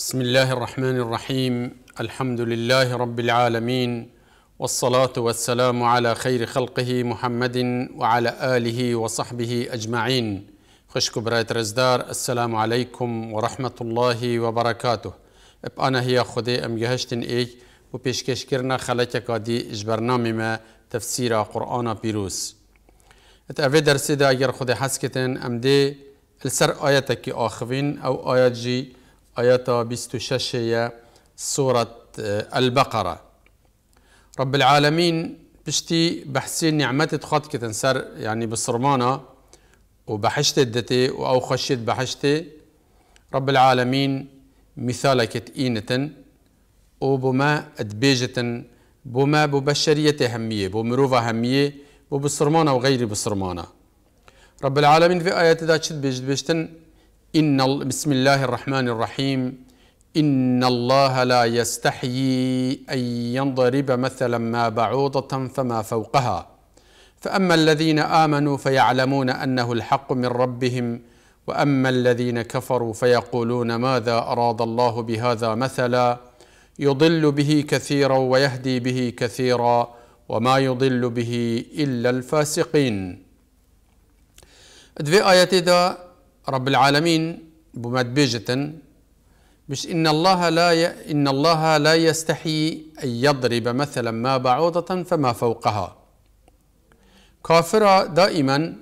بسم الله الرحمن الرحيم الحمد لله رب العالمين والصلاه والسلام على خير خلقه محمد وعلى اله وصحبه اجمعين خشكو برايت رزدار السلام عليكم ورحمه الله وبركاته اب انا هي خدي ام جهشتن اي وبيشكش كرنا کرنا خلکه دی ما تفسير قرآن بيروس ات اوی دا اجر خدي حسكتن ام دي السر اياتك آخفين او اياتجي جی آياتا 26 سورة آه، البقرة رب العالمين بشتي بحسين نعمت تخط كتنسر يعني بصرمانة وبحشت الدتي أو خشيت بحشتي رب العالمين مثالك إينة وبما أدبيجة بما ببشرية همية بمروفة همية وبصرمانة وغير بصرمانة رب العالمين في آيات دا شد بيجد بيشتن إن بسم الله الرحمن الرحيم إن الله لا يستحيي أن يضرب مثلا ما بعوضة فما فوقها فأما الذين آمنوا فيعلمون أنه الحق من ربهم وأما الذين كفروا فيقولون ماذا أراد الله بهذا مثلا يضل به كثيرا ويهدي به كثيرا وما يضل به إلا الفاسقين. Dve ajete da رب العالمين بمد بيجة مش إن الله لا ي... إن الله لا يستحي أن يضرب مثلا ما بعوضة فما فوقها كافرة دائما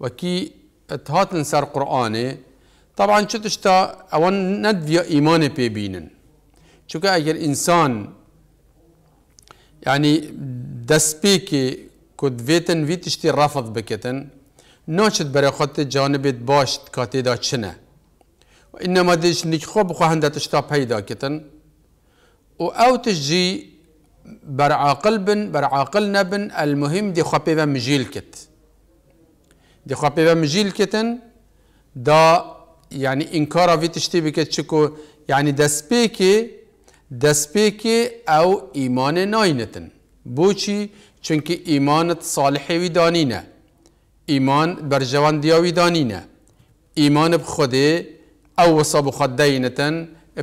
وكي اتهات نسر قرآني طبعا شو تشتا اوان ندفيا ايمان بيبينن شو اگر انسان يعني دسبيكي كود فيتن فيتشتي رفض بكتن ناشد برای خود جانبت باشد کاتی دا چنه و این نمادش نیک خوب خواهندتش تا پیدا کتن و او تجی بر عاقل بن بر عاقل نبن المهم دی خوابی و مجیل کت دی و مجیل کتن دا یعنی انکارا آوی تشتی بکت چکو یعنی دست که دست که او ایمان ناینتن بو چونکه ایمانت صالحی و دانینه ایمان بر جوان دیاوی دانینە ایمان به ئەو او بخوادەینەتەن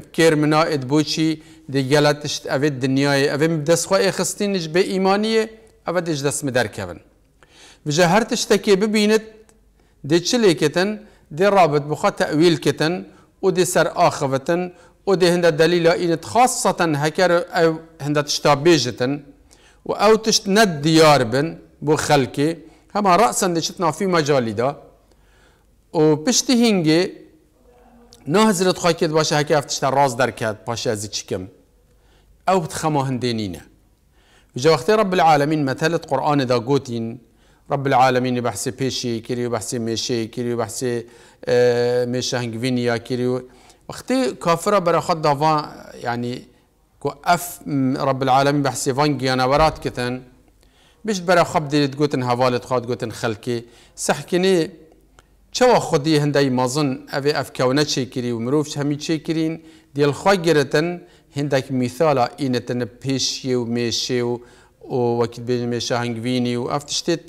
بکێر منائێت بۆچی دیگەلە تشت دست دنیاە دنیای به ئێخستینش اوی ئیمانیە دست دش دەستمە دەرکەون بژە هەر تشتێکێ ببینت دی چ لێکتن دی رابط بخوا تەویلکتن او دی سر او و دێ هەندە دەلیلا ئینت خاصتا هکر او هنده تشتا و او تشت ند دیار بن بو خلکی هما رأسا دشتنا في مجالي دا وبشتي هنجي نهزرت خاكيت باشا هكي افتشتا راز دركات باشا ازي چكم او بتخما هندينينا وجا وقت رب العالمين مثلت قرآن دا قوتين رب العالمين بحسي بيشي كيريو بحسي ميشي كيريو بحسي ميشي ميشا هنجفينيا كيريو وقت كافرة برا خد يعني كو اف رب العالمين بحسي فانجيانا برات كتن بيش برای خب دیرید گوتن حوالت خواد گوتن خلکی سحکنی چوا خودی هندای مازن او اف چی کری و مروف همی چی کرین دیل خواه گرتن هندک مثالا اینتن پیشی و میشی و وکید بیجن میشه هنگوینی و افتشتید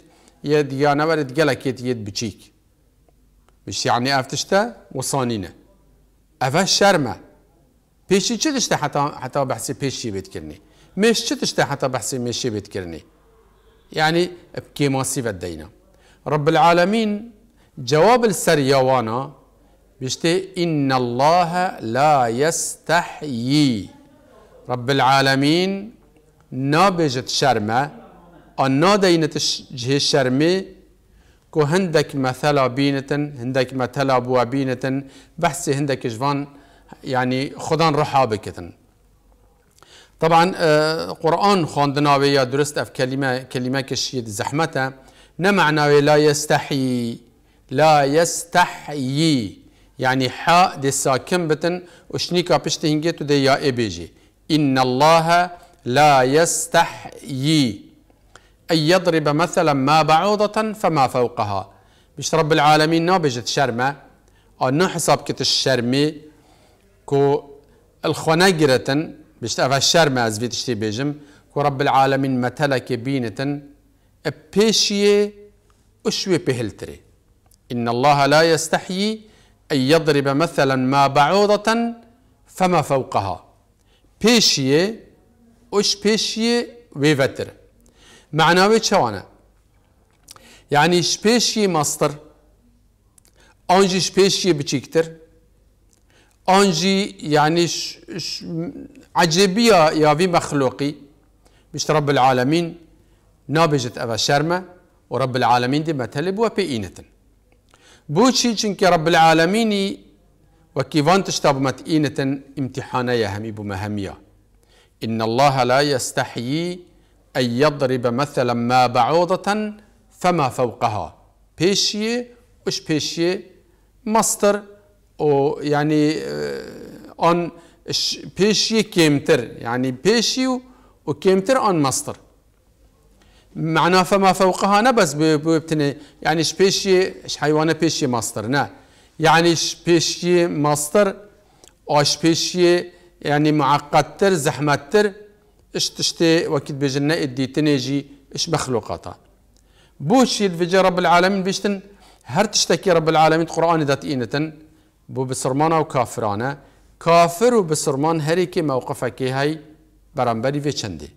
یه دیانه ورد گلکیت يد بچیک مش يعني افتشتا وصانينه افا شرمه بيشي تشتشتا حتى حتى بحسي بيشي بيتكرني مش تشتشتا حتى بحسي مشي بيتكرني يعني بكيماسي ودينا رب العالمين جواب السريوانا بيشتي إن الله لا يستحيي رب العالمين نابجت شرمة أنا دينت جه شرمي كو هندك مثلا بينتن هندك مثلا بوا بينتن بحسي هندك جوان يعني خدان رحابكتن طبعا آه، قرآن خاندنا ويا درست اف كلمه كلمه كشيد زحمته نمعناوي لا يستحي لا يستحيي يعني حاء دي ساكن بتن وشنيكا بشتي هنجيتو دي يا إبيجي إن الله لا يستحيي أن يضرب مثلا ما بعوضة فما فوقها مش رب العالمين بجت شرمة أو نحسب كت الشرمي كو الخناجرة بشت ئەە شەرمە ئەزێ بيجم بێژم کوڕە العالمين متلك بينتن پێشیێ أشوي بهلتري إن الله لا يستحيي أن يضرب مثلا ما بعوضة فما فوقها بيشي أش بيشي ويفتر معناوي شوانا يعني شبيشيه مصدر أنجي شبيشي بشيكتر انجي يعني ش ش عجيبيه يا في مخلوقي مش رب العالمين نابجت ابا شرمه ورب العالمين دي مثل وبيئينة بوشي چنك رب العالمين وكيفان تشتاب متئينة امتحانا بو مهمیا إن الله لا يستحيي أن يضرب مثلا ما بعوضة فما فوقها بيشي وش بيشي مصدر او يعني اون آه، بيشي كيمتر يعني بيشي وكيمتر اون ماستر مصدر فما فوقها نبس ببتني يعني ايش حيوانة بيشي مصدر نا يعني شبيشي مصدر ايش بيشي يعني معقد تر زحمت تر اش تشتي وكيد بجنة ادي تنجي اش مخلوقاتها بوشي الفجر رب العالمين بيشتن هر تشتكي رب العالمين قرآن ذات اينتن بو بسرمان او کافرانه کافر و بسرمان هری که موقفه که های برانبری و چنده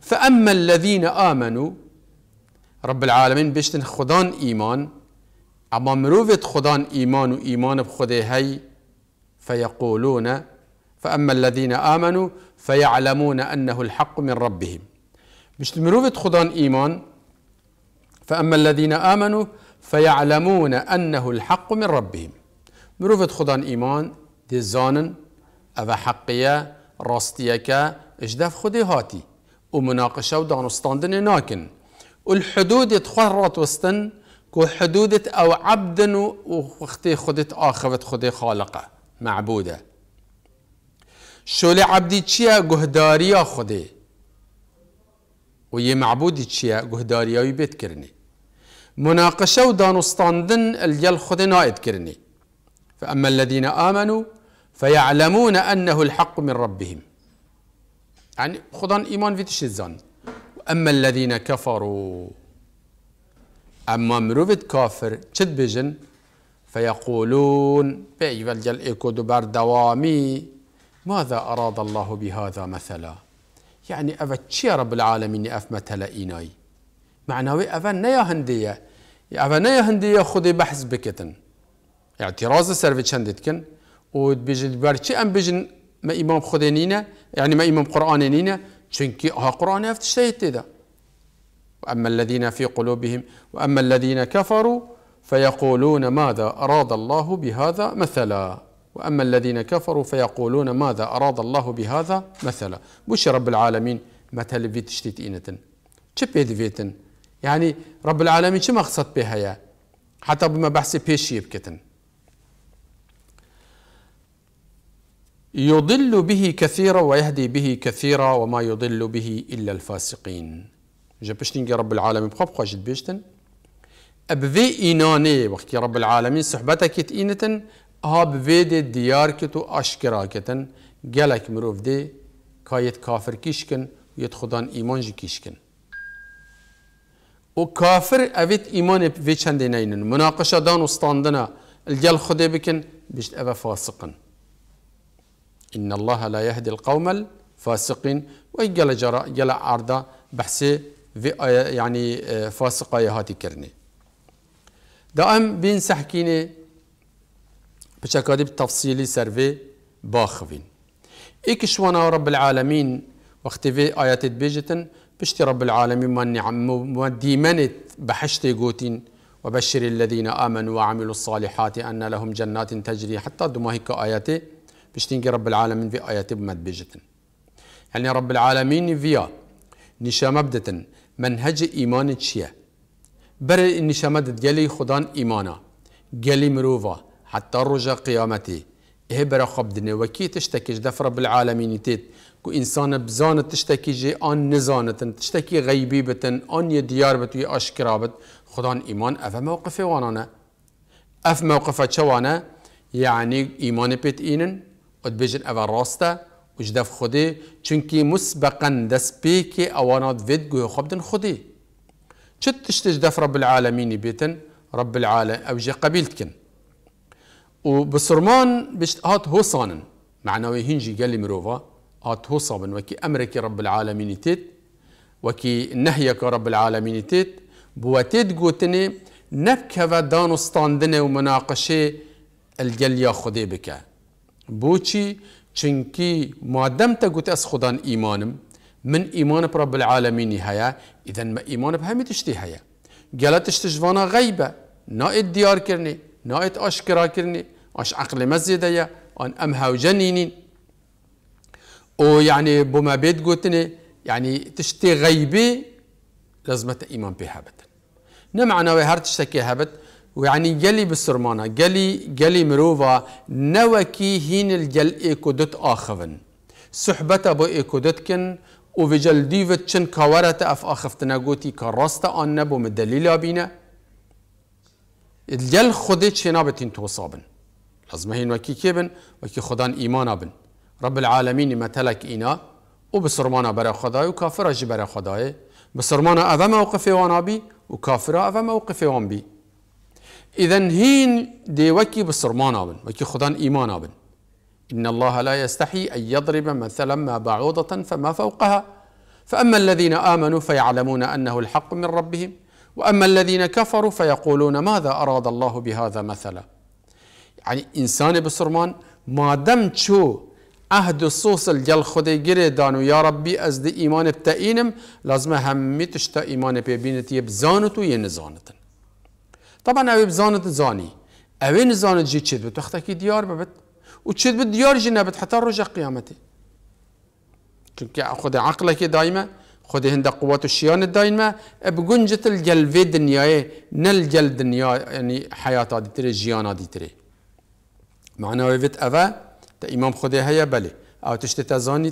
فاما الذين آمنوا رب العالمین بشتن خدان ایمان اما مروفت خدان ایمان و ایمان بخده هی فيقولون فأما الذين آمنوا فيعلمون أنه الحق من ربهم مش مروفت خدان إيمان فأما الذين آمنوا فيعلمون أنه الحق من ربهم مروفت خدان ایمان دی زانن او حقیه راستیه که اجدف خودی هاتی و مناقشه و دانستاندن ناکن و وستن كو حدودت او عبدا وختي خدت اخوت خدي خالقه معبوده شولي عبدي تشيا جهداريا خدي ويا معبودي تشيا جهداريا يبيت كرني مناقشه ودانستاندن الجل خدي نايد كرني فأما الذين آمنوا فيعلمون أنه الحق من ربهم يعني خذ إيمان في تشيزان أما الذين كفروا أما مروفت كافر تشد بجن فيقولون بيفل جل إيكو دبر دوامي ماذا أراد الله بهذا مثلا يعني أفا تشي رب العالمين أف مثلا إيناي معناه أفا نيا هندية أفا نيا هندية خذي بحث بكتن اعتراض سر چندت کن و بیجن برچی ام بجن ما امام خدا نینه يعني ما امام قرآن نینه چونکی ها قرآن افتشتهید دیده واما الذين في قلوبهم واما الذين كفروا فيقولون ماذا اراد الله بهذا مثلا واما الذين كفروا فيقولون ماذا اراد الله بهذا مثلا مش رب العالمين مثل في تشتيت اينتن فيتن يعني رب العالمين شو مقصد بها يا حتى بما بحثي بيش يبكتن يضل به كثيرا ويهدي به كثيرا وما يضل به إلا الفاسقين جبشتين رب العالمين بخب خواش بيشتن في إناني وقت رب العالمين صحبتك إنتن هاب فيدي ديار كتو أشكرا كتن جالك مروف دي كايت كافر كيشكن يدخدان إيمان جي كيشكن و كافر أفيت إيمان في دينين مناقشة دان وستاندنا الجل خدي بكن بيشت أبا فاسقن إن الله لا يهدي القوم الفاسقين وإجل جرا جل عرضة بحسي في آية، يعني آه، فاسقة يهاتي كرني دائم بين سحكيني بشكادي تفصيلي سرفي باخفين شوانا رب العالمين وقت في آيات بيجتن بشتي رب العالمين ما نعم ما ديمنت بحشتي جوتين وبشر الذين آمنوا وعملوا الصالحات أن لهم جنات تجري حتى دمهك آياتي اشتنجي رب العالمين في آيات مدبجة يعني رب العالمين فيا نشامبدة منهج إيمان تشيه بر نشامدت جلي خدان إيمانا جلي مروفا حتى رجا قيامتي إيه برا خب دنيا وكي تشتكيش دف رب العالمين تيت كو إنسان بزانت تشتكي جي آن نزانتن تشتكي غيبي بتن آن يديار بتو يأشكرا بت خدان إيمان أفا موقفي وانانا أف موقفة شوانا يعني إيمان بيت إينن خود بیجن اول راسته وجدا خودی چون که مسبقا دست بی که اوانات وید گوی خبدن خودی چت تشتج دف رب العالمين بيتن رب العالم او جي قبيلتكن وبصرمان بشت هات هوصانن معناوي هنجي قال لي مروفا هات هو هوصابن وكي امرك رب العالمين تيت وكي نهيك رب العالمين تيت بواتيت قوتني نبكى دانو ستاندني ومناقشه الجل ياخذي بك بوچی چنکی مادم تا گوتی از خدان ایمانم من ايمان برب العالمين هیا اذا ما ايمان هیا تشتي هيا غیبه نا اید نائت ديار كرني نائت اشكرا كرني اش عقل مزیده یا ان ام هاو جنینین او يعني بما بيت قوتني يعني تشتي غيبي لازمة ايمان بها بت نمعنا وهر تشتكي هبت ويعني جلي بسرمانا جلي جلي مروفا نوكي هين الجل إيكودت آخفن سحبتا بو إيكودتكن وفي ديفت چن كاورتا أف آخفتنا قوتي كراستا آن نبو مدليلا بينا الجل خودت بتين توصابن لازم هين وكي كيبن وكي خدان إيمانا بن رب العالمين متلك إنا وبسرمانا برا خداي جي جبرا خداي بسرمانا أفا موقفي وانا بي وكافرا أفا موقفي وان بي اذا هين دي وكي بسرمان ابن وكي خدان ايمان ابن ان الله لا يستحي ان يضرب مثلا ما بعوضه فما فوقها فاما الذين امنوا فيعلمون انه الحق من ربهم واما الذين كفروا فيقولون ماذا اراد الله بهذا مثلا يعني انسان بسرمان ما دم شو عهد الصوص الجل خدي گره دانو يا ربي أزد ايمان بتاينم لازم هم تشتا ايمان ببينت يبزانتو ينزانتن طبعا اوه بزانت زانی اوه نزانت چید بود وقتا که ديار ببت و چید بود ديار جی نبت حتى رجع قیامتی چونکه خود که دائما خود هند قوات الشيان دائما بقنجة الجلفة دنياي نلجل دنيا يعني حياة دي تري جيانا دي معنی معنى ويفت اوه تا إمام خده هيا بلي أو تزانی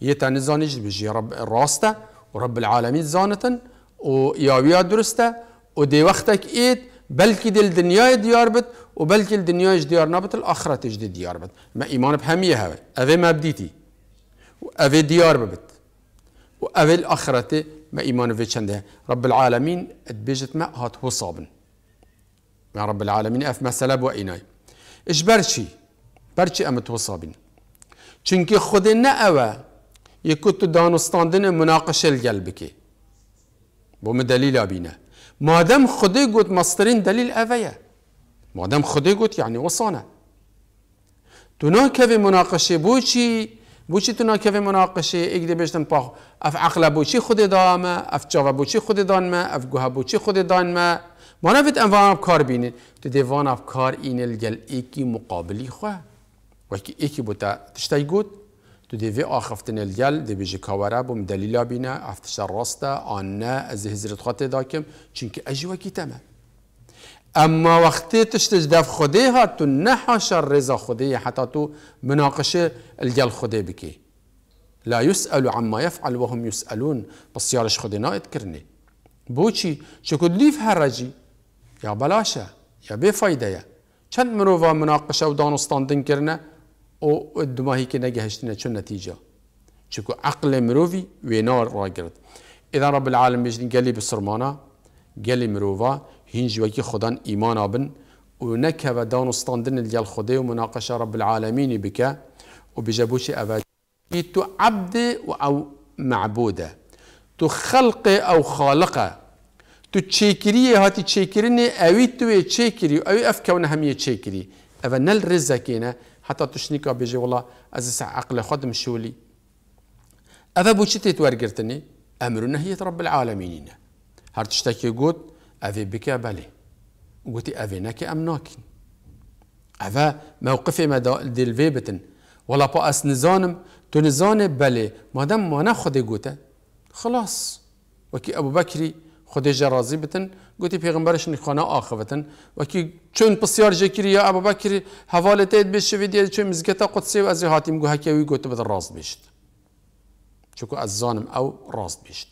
یه تا نزانی نزاني بجي رب راسته ورب العالمين زانتن و یاویا درسته و دي وقتك ايد بلكي دل دنياي دياربت و الدنياش ديار نابت الآخرة تجد دیار بد ما إيمان همیه هوا اوه ما بديتي دیار ديار و اوه الآخرة ما ایمان به چنده رب العالمين اتبجت ما هات وصابن ما رب العالمين أف بو اینای إش برشي برشي أمت وصابن خود خدنا أوا يكتو تو دانستاندن مناقشة بکی بوم دليل أبينا مادم خدای گوت مسترین دلیل اویه مادم خدای گفت یعنی وصانه تو ناکوی مناقشه بو چی بو چی تو ناکوی مناقشه اگده بشتن پا اف عقل بو چی خود دامه اف جاوه بو چی خود دانمه اف گوه بو چی خود دانمه ما نفت انوان اف کار بینه تو دیوان اف کار این گل ایکی مقابلی خواه وکی ایکی بوتا تشتای گوت تو دی وی آخفتن الجل دی بیجی کاوره بو مدلیلا بینا افتشار راستا آن نه از هزرت خاطه داکم چونکه کی تمام اما وقتی تشتج دف خودی ها تو نه رضا خودی حتی تو مناقشه الجل خودی بکی لا يسألوا عما يفعل وهم يسألون بس يارش خدنا اتكرني بوشي شكد ليف هرجي يا بلاشة يا بفايدة يا چند مروفا مناقشه و دانستان دن کرنه او دماهی که نگهشتنه چون نتیجه چکو عقل مروفی وینار را گرد اذا رب العالم بجن گلی بسرمانه گلی مروفا هینج وکی خدان ایمان آبن و نکه و دانستان دن الیال خوده و مناقشه رب العالمینی بکه و بجبوش اواج تو عبد و أو معبودة تو خلق أو خالقة تو تشيكري هاتی چیکرینه اوی تو چیکری اوی افکاون همیه چیکری اوه نل رزکینه حتى تشنيكا بيجي والله أزس عقل خدم شولي أذا بوشتي ورغرتني أمر نهية رب العالمين هر تشتكي قوت أذي بك بلي قوتي أذي ناكي أم أذا موقفي ما دي الفيبتن ولا بأس نزانم تنزان بلي ما دام ما ناخد قوتا خلاص وكي أبو بكري خودش راضی بتن گوتی پیغمبرش نخونه آخوتن و کی چون پسیار جکری یا ابو حوالت حواله تید بشه ویدی چون مزگتا قدسی و از هاتیم گوه وی گویی بده راست بشت چکو از زانم او راست بشت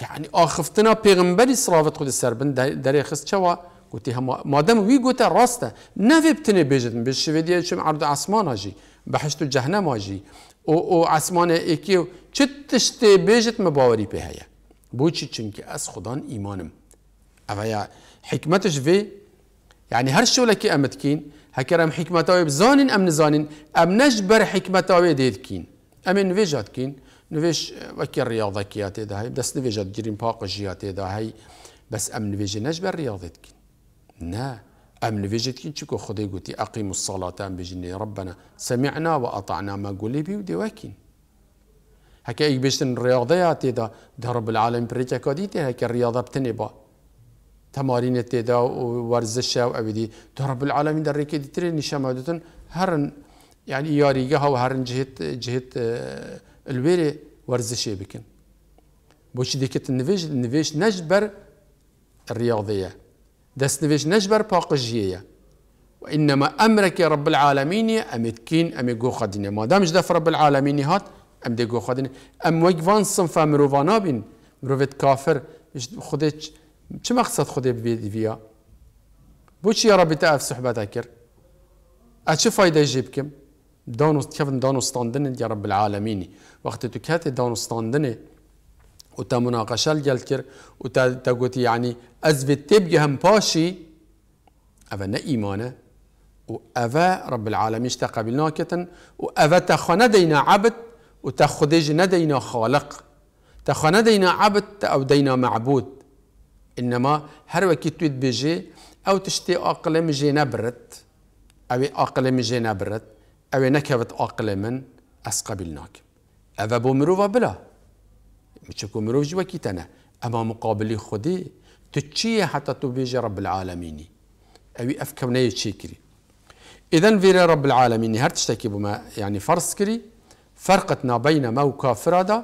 یعنی آخفتنا پیغمبری سراوت خود سربن در خست چوا گوتی هم مادم وی گوت راسته نه بتنه بجدن بشه ویدی چون عرض آسمان هاجی بهشت و جهنم هاجی او او آسمان یکی چه تشته بجت مباوری به بوچی چونکه اس خدان ایمانم اویا حكمتش في يعني هر شو لك أمتكين هكرم حكمتاوي بزانين أم نزانين أم نجبر حكمتاوي ديدكين أم نفيجاتكين نفيش وكي الرياضة كياتي ده هاي بس نفيجات جرين باق جياتي ده هاي بس أم نفيج نجبر رياضتكين نا أم نفيجتكين شكو خدي قوتي أقيموا الصلاة أم بجني ربنا سمعنا وأطعنا ما قولي بي ودواكين هەکە ئەی الرياضة ڕێاغدەیە دا دەڕب العالم پرێکە کادی تێ هەکە ڕیاضە تمارين بە تەمارینە تێدا و العالم و ريكي دەڕب العالمین دەڕێکی هرن يعني هەرن یعنی یاریگە هەو هەرن جهة الوێرێ وەرزشێ بکن بۆچی دەکەت نوێژ نوێش نەش بەر ڕیاضەیە دەست نوێژ نەش بەر پاقژیەیە وإنما أمرك يا رب العالمين أمتكين أمي قوخة خديني ما دامش دف رب العالمين هات ام دگو خودن ام وگ وان صنفا مرووانا بین مروت کافر خودت چه مقصد خود بید ویا بو چی رب تعرف صحبت کرد اچه فایده جیب کم دانست کفن دانستاندن یا رب العالمین وقتی تو کات دانستاندنه و تا مناقشه الگل کر و تا, تا گوتی یعنی از به تبگه هم پاشی اوه نه ایمانه و اوه رب العالمین اشتا قبلنا کتن و اوه تخانه دینا عبد و ندينا خالق تا ندينا عبد تا او دينا معبود انما هر وكي تويت بيجي او تشتي اقلم جي نبرت او اقلم جي نبرت او نكبت اقلم أسقبلناك قبلناك بو مروفا بلا مشكو مروف جوكي تنا اما مقابل خدي تشي حتى تبيجي رب العالمين او افكوني تشيكري اذا فيرا رب العالمين هر تشتكي بما يعني فرسكري كري فرقتنا بين موكا فرادا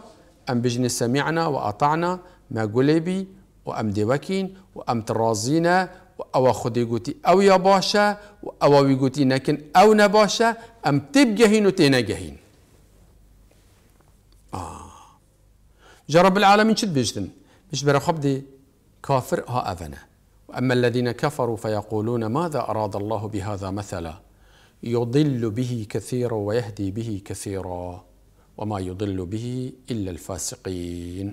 أم بجن سمعنا وأطعنا ما قلبي وأم ديوكين وأم ترازينا أو خدي قوتي أو يا باشا أو ويقوتي نكن أو نباشا أم تبقى هين وتينا جهين آه جرب العالمين شد بيجتن مش برخبدي كافر ها أفنا وأما الذين كفروا فيقولون ماذا أراد الله بهذا مثلا يضل به كثيرا ويهدي به كثيرا وما يضل به إلا الفاسقين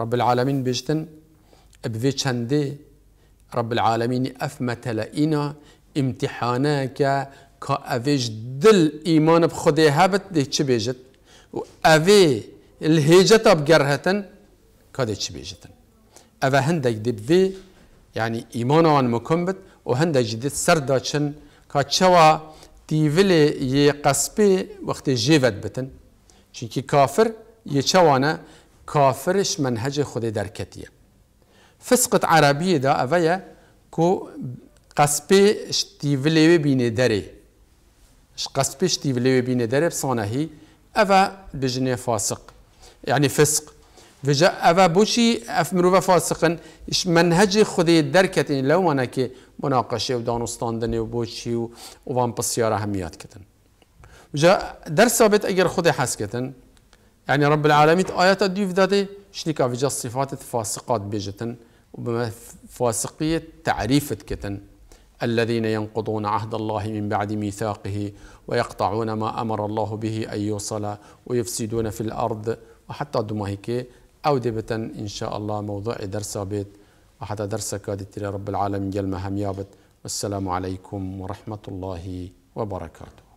رب العالمين بيجتن بذي چنده رب العالمين أفمت لئنا امتحانك كأفيج دل إيمان بخده هابت دي تشبيجت وأفي الهيجة بقرهة كده تشبيجت أفا هندك دي بذي يعني إيمان عن مكمبت وهندك جديد سرداشن که چوا تیول یه قصبه وقت جیود بتن چون کافر یه چوانه کافرش منهج خود درکتیه فسقت عربی دا یه کو قصبه شتیوله بینه داره ش قصبه بین بینه داره بسانهی اوه بجنه فاسق یعنی فسق فجاء اوه بوشي اف مروف فاسقن منهج خذي درکتین لونه لو مناقشه كي مناقشة و بوشی و وان بسيارة هميات كتن جاء درس ثابت أجر خذي حس يعني رب العالمين آيات الديف دادي شنيكا في جا صفات فاسقات بيجتن وبما فاسقية تعريفة كتن الذين ينقضون عهد الله من بعد ميثاقه ويقطعون ما أمر الله به أن يوصل ويفسدون في الأرض وحتى دما او بتن ان شاء الله موضوع درس بيت وحتى درس كاد رب العالمين جل مهم يابت والسلام عليكم ورحمه الله وبركاته